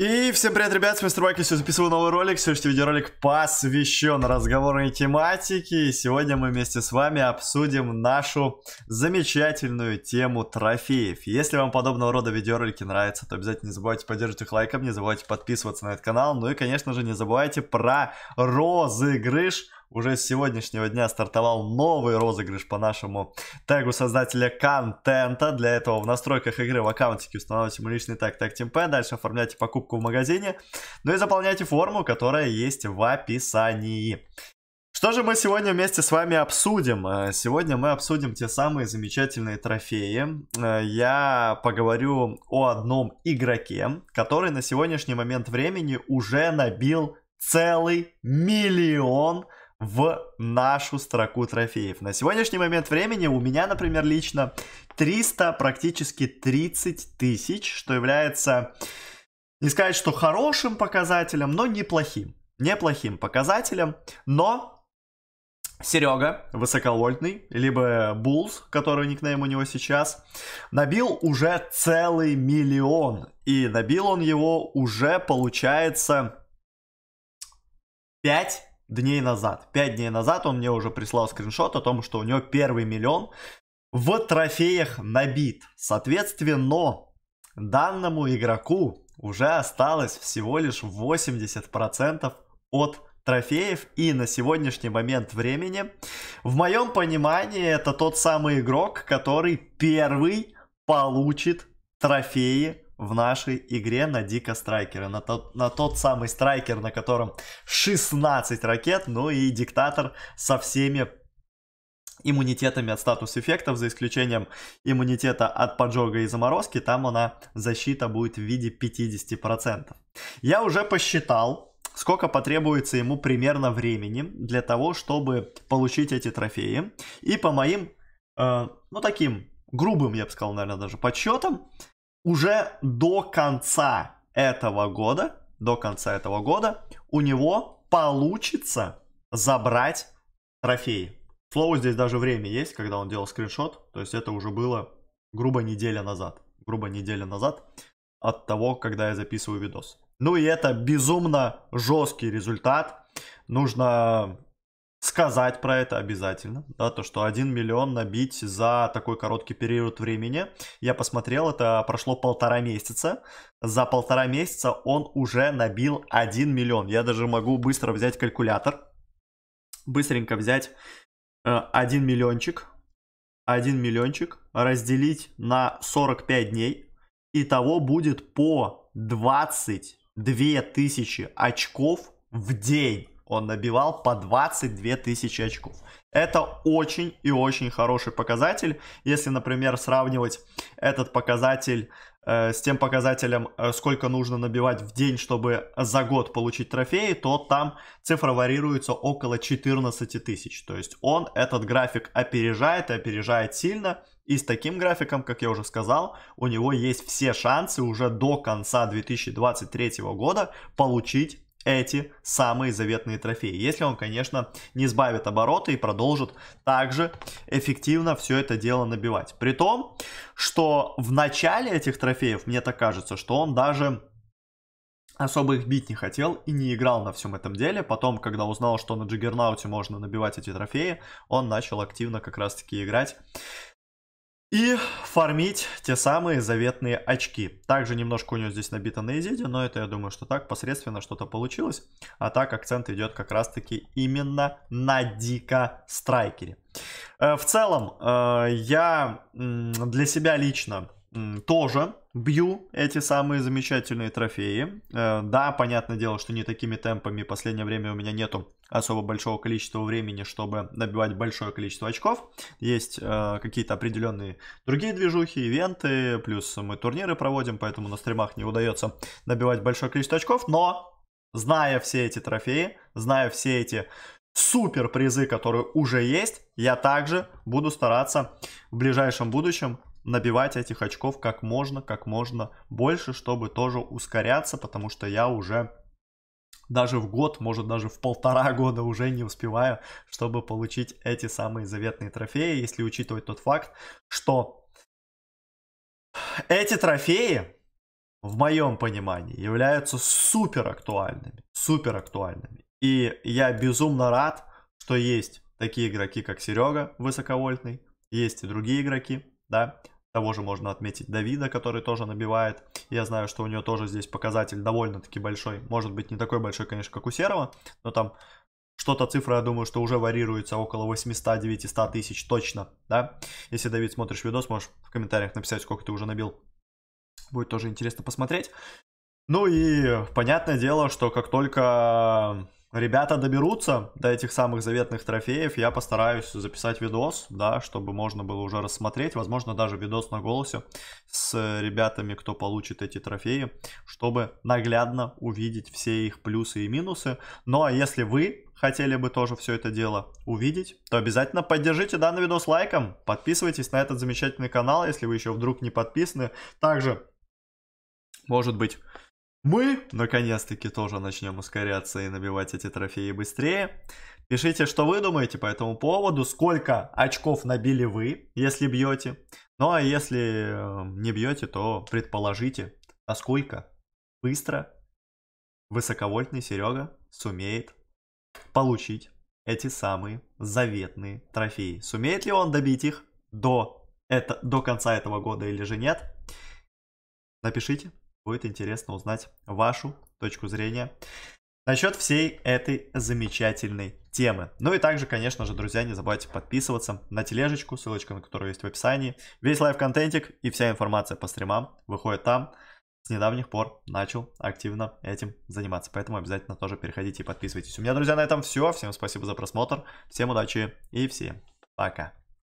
И всем привет, ребят, с Мистер Майкл, сегодня записываю новый ролик, сегодняшний видеоролик посвящен разговорной тематике, и сегодня мы вместе с вами обсудим нашу замечательную тему трофеев. Если вам подобного рода видеоролики нравятся, то обязательно не забывайте поддерживать их лайком, не забывайте подписываться на этот канал, ну и, конечно же, не забывайте про розыгрыш уже с сегодняшнего дня стартовал новый розыгрыш по нашему тегу создателя контента. Для этого в настройках игры в аккаунтике устанавливайте мой личный тег тег TeamP, дальше оформляйте покупку в магазине, ну и заполняйте форму, которая есть в описании. Что же мы сегодня вместе с вами обсудим? Э, сегодня мы обсудим те самые замечательные трофеи. Э, я поговорю о одном игроке, который на сегодняшний момент времени уже набил целый миллион в нашу строку трофеев. На сегодняшний момент времени у меня, например, лично 300, практически 30 тысяч, что является, не сказать, что хорошим показателем, но неплохим. Неплохим показателем, но Серега Высоковольтный, либо Булз, который никнейм у него сейчас, набил уже целый миллион. И набил он его уже, получается, 5 дней назад. Пять дней назад он мне уже прислал скриншот о том, что у него первый миллион в трофеях набит. Соответственно, данному игроку уже осталось всего лишь 80% от трофеев. И на сегодняшний момент времени, в моем понимании, это тот самый игрок, который первый получит трофеи в нашей игре на Дика Страйкера, на тот, на тот самый Страйкер, на котором 16 ракет, ну и Диктатор со всеми иммунитетами от статус-эффектов, за исключением иммунитета от поджога и заморозки, там она защита будет в виде 50%. Я уже посчитал, сколько потребуется ему примерно времени для того, чтобы получить эти трофеи. И по моим, э, ну таким грубым, я бы сказал, наверное, даже подсчетам, уже до конца этого года, до конца этого года у него получится забрать трофеи. Слово здесь даже время есть, когда он делал скриншот, то есть это уже было грубо неделя назад, грубо неделя назад от того, когда я записываю видос. Ну и это безумно жесткий результат. Нужно сказать про это обязательно, да, то, что 1 миллион набить за такой короткий период времени. Я посмотрел, это прошло полтора месяца. За полтора месяца он уже набил 1 миллион. Я даже могу быстро взять калькулятор, быстренько взять 1 э, миллиончик, 1 миллиончик разделить на 45 дней. и того будет по 22 тысячи очков в день он набивал по 22 тысячи очков. Это очень и очень хороший показатель. Если, например, сравнивать этот показатель э, с тем показателем, э, сколько нужно набивать в день, чтобы за год получить трофеи, то там цифра варьируется около 14 тысяч. То есть он этот график опережает и опережает сильно. И с таким графиком, как я уже сказал, у него есть все шансы уже до конца 2023 года получить эти самые заветные трофеи. Если он, конечно, не сбавит обороты и продолжит также эффективно все это дело набивать. При том, что в начале этих трофеев, мне так кажется, что он даже особо их бить не хотел и не играл на всем этом деле. Потом, когда узнал, что на Джиггернауте можно набивать эти трофеи, он начал активно как раз-таки играть и фармить те самые заветные очки. Также немножко у него здесь набито на изиде, но это я думаю, что так посредственно что-то получилось. А так акцент идет как раз таки именно на Дика Страйкере. Э, в целом, э, я для себя лично тоже бью эти самые замечательные трофеи. Э, да, понятное дело, что не такими темпами. последнее время у меня нету особо большого количества времени, чтобы набивать большое количество очков. Есть э, какие-то определенные другие движухи, ивенты, плюс мы турниры проводим, поэтому на стримах не удается набивать большое количество очков. Но, зная все эти трофеи, зная все эти супер призы, которые уже есть, я также буду стараться в ближайшем будущем набивать этих очков как можно, как можно больше, чтобы тоже ускоряться, потому что я уже даже в год, может даже в полтора года уже не успеваю, чтобы получить эти самые заветные трофеи, если учитывать тот факт, что эти трофеи, в моем понимании, являются супер актуальными, супер актуальными. И я безумно рад, что есть такие игроки, как Серега Высоковольтный, есть и другие игроки, да, того же можно отметить Давида, который тоже набивает. Я знаю, что у него тоже здесь показатель довольно-таки большой. Может быть, не такой большой, конечно, как у Серого, но там что-то цифра, я думаю, что уже варьируется около 800-900 тысяч точно, да. Если, Давид, смотришь видос, можешь в комментариях написать, сколько ты уже набил. Будет тоже интересно посмотреть. Ну и понятное дело, что как только Ребята доберутся до этих самых заветных трофеев. Я постараюсь записать видос, да, чтобы можно было уже рассмотреть. Возможно, даже видос на голосе с ребятами, кто получит эти трофеи, чтобы наглядно увидеть все их плюсы и минусы. Ну а если вы хотели бы тоже все это дело увидеть, то обязательно поддержите данный видос лайком. Подписывайтесь на этот замечательный канал, если вы еще вдруг не подписаны. Также, может быть, мы, наконец-таки, тоже начнем ускоряться и набивать эти трофеи быстрее. Пишите, что вы думаете по этому поводу, сколько очков набили вы, если бьете. Ну а если э, не бьете, то предположите, насколько быстро высоковольтный Серега сумеет получить эти самые заветные трофеи. Сумеет ли он добить их до, это, до конца этого года или же нет? Напишите. Будет интересно узнать вашу точку зрения насчет всей этой замечательной темы. Ну и также, конечно же, друзья, не забывайте подписываться на тележечку, ссылочка на которую есть в описании. Весь лайв-контентик и вся информация по стримам выходит там. С недавних пор начал активно этим заниматься, поэтому обязательно тоже переходите и подписывайтесь. У меня, друзья, на этом все. Всем спасибо за просмотр, всем удачи и всем пока.